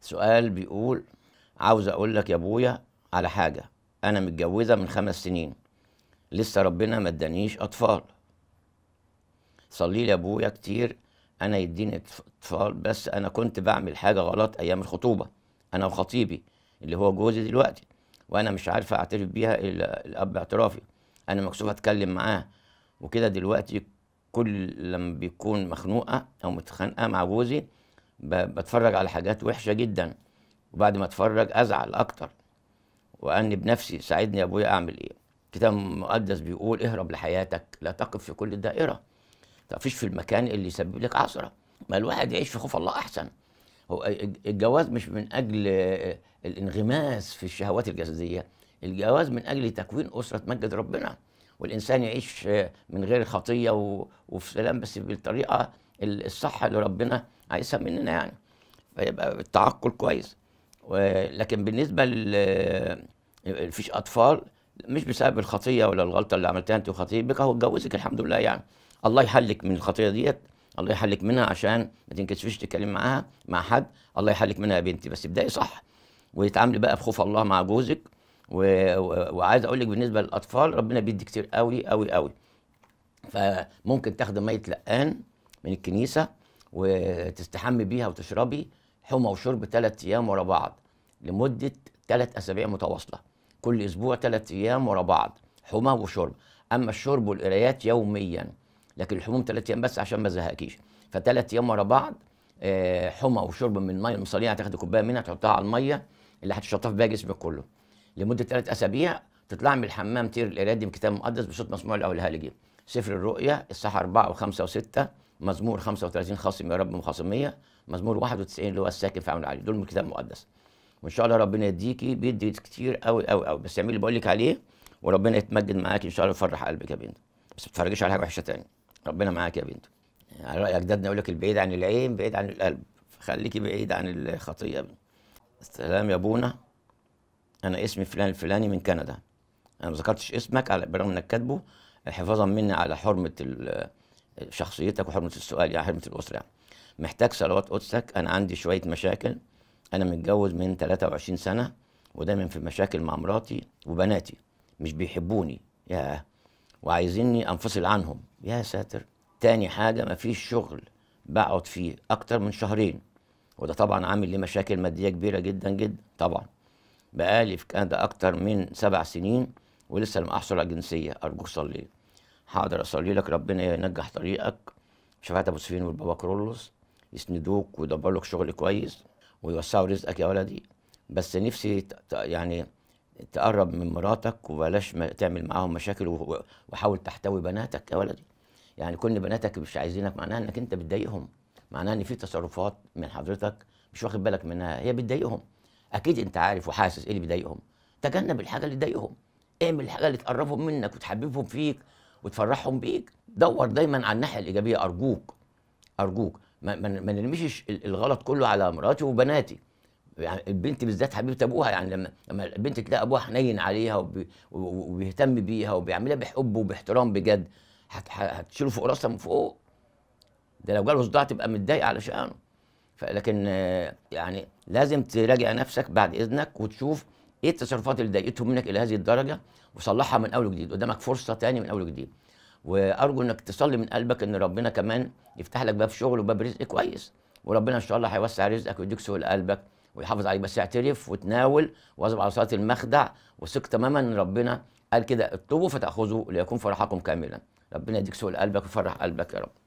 سؤال بيقول عاوز اقول لك يا ابويا على حاجه انا متجوزه من خمس سنين لسه ربنا ما ادانيش اطفال صلي لي يا ابويا كتير انا يديني اطفال بس انا كنت بعمل حاجه غلط ايام الخطوبه انا وخطيبي اللي هو جوزي دلوقتي وانا مش عارف اعترف بيها الا الاب اعترافي انا مكسوف اتكلم معاه وكده دلوقتي كل لما بيكون مخنوقه او متخانقه مع جوزي بتفرج على حاجات وحشه جدا وبعد ما اتفرج ازعل اكتر واني بنفسي ساعدني ابويا اعمل ايه كتاب مقدس بيقول اهرب لحياتك لا تقف في كل الدائره ما فيش في المكان اللي يسبب لك عثره ما الواحد يعيش في خوف الله احسن هو الجواز مش من اجل الانغماس في الشهوات الجسديه الجواز من اجل تكوين اسره تمجد ربنا والانسان يعيش من غير خطيه وفي سلام بس بالطريقه الصحة اللي ربنا عايزها مننا يعني فيبقى التعقل كويس ولكن بالنسبه ل مفيش اطفال مش بسبب الخطيه ولا الغلطه اللي عملتها انت وخطية بك هو اتجوزك الحمد لله يعني الله يحلك من الخطيه ديت الله يحلك منها عشان ما تنكشفش تتكلم معاها مع حد الله يحلك منها يا بنتي بس ابدأي صح وتتعاملي بقى بخوف الله مع جوزك و... و... وعايز اقول لك بالنسبه للاطفال ربنا بيدي كتير قوي قوي قوي فممكن تاخدي ميه لقان من الكنيسه وتستحمي بيها وتشربي حمى وشرب ثلاث ايام ورا بعض لمده ثلاث اسابيع متواصله كل اسبوع ثلاث ايام ورا بعض حمى وشرب اما الشرب والقرايات يوميا لكن الحموم ثلاث ايام بس عشان ما زهقكيش فثلاث ايام ورا بعض آه، حمى وشرب من الميه المصليه هتاخدي كوبايه منها تحطها على الميه اللي هتشطف بيها جسمك كله لمده ثلاث اسابيع تطلع من الحمام تير القرايات دي من كتاب مقدس بصوت مسموع الاولهالجي سفر الرؤيا الصحة 4 و5 و6 مزمور 35 خاصم يا رب مخاصميه مزمور 91 اللي هو الساكن في عون علي دول من الكتاب المقدس وان شاء الله ربنا يديكي بيدي كتير قوي قوي قوي بس اعملي اللي بقول لك عليه وربنا يتمجد معاك ان شاء الله يفرح قلبك يا بنت بس ما تتفرجيش على حاجه وحشه تاني ربنا معاك يا بنت على راي اجدادنا يقول لك البعيد عن العين بعيد عن القلب خليكي بعيد عن الخطيه يا بنت السلام يا ابونا انا اسمي فلان الفلاني من كندا انا ما ذكرتش اسمك على برغم انك كاتبه حفاظا مني على حرمه شخصيتك وحرمه السؤال يعني حرمه الاسره يعني. محتاج صلوات قدسك انا عندي شويه مشاكل انا متجوز من 23 سنه ودايما في مشاكل مع مراتي وبناتي مش بيحبوني يا وعايزيني انفصل عنهم يا ساتر تاني حاجه مفيش شغل بقعد فيه اكتر من شهرين وده طبعا عامل لي مشاكل ماديه كبيره جدا جدا طبعا بقالي في كندا اكتر من سبع سنين ولسه لم احصل على جنسيه ارجوك صلي هقدر اصلي لك ربنا ينجح طريقك شفاعة ابو سفين والبابا كرولوس يسندوك ويدبروا لك شغل كويس ويوسعوا رزقك يا ولدي بس نفسي يعني تقرب من مراتك وبلاش تعمل معاهم مشاكل وحاول تحتوي بناتك يا ولدي يعني كل بناتك مش عايزينك معناها انك انت بتضايقهم معناها ان في تصرفات من حضرتك مش واخد بالك منها هي بتضايقهم اكيد انت عارف وحاسس ايه اللي بيضايقهم تجنب الحاجه اللي تضايقهم اعمل الحاجه اللي تقربهم منك وتحببهم فيك وتفرحهم بيك دور دايما على الناحيه الايجابيه ارجوك ارجوك ما, ما نرميش الغلط كله على مراتي وبناتي يعني البنت بالذات حبيبه ابوها يعني لما لما البنت تلاقي ابوها حنين عليها وبيهتم بيها وبيعملها بحب وباحترام بجد هتشيله فوق راسها من فوق ده لو جاله صداع تبقى متضايقه علشانه لكن يعني لازم تراجع نفسك بعد اذنك وتشوف ايه التصرفات اللي ضايقتهم منك الى هذه الدرجه وصلحها من اول وجديد قدامك فرصه تاني من اول وجديد وارجو انك تصلي من قلبك ان ربنا كمان يفتح لك باب شغل وباب رزق كويس وربنا ان شاء الله هيوسع رزقك ويديك سهول قلبك ويحافظ عليك بس اعترف وتناول واظب على صلاه المخدع وثق تماما ان ربنا قال كده اطلبوا فتاخذوا ليكون فرحكم كاملا ربنا يديك سهول قلبك ويفرح قلبك يا رب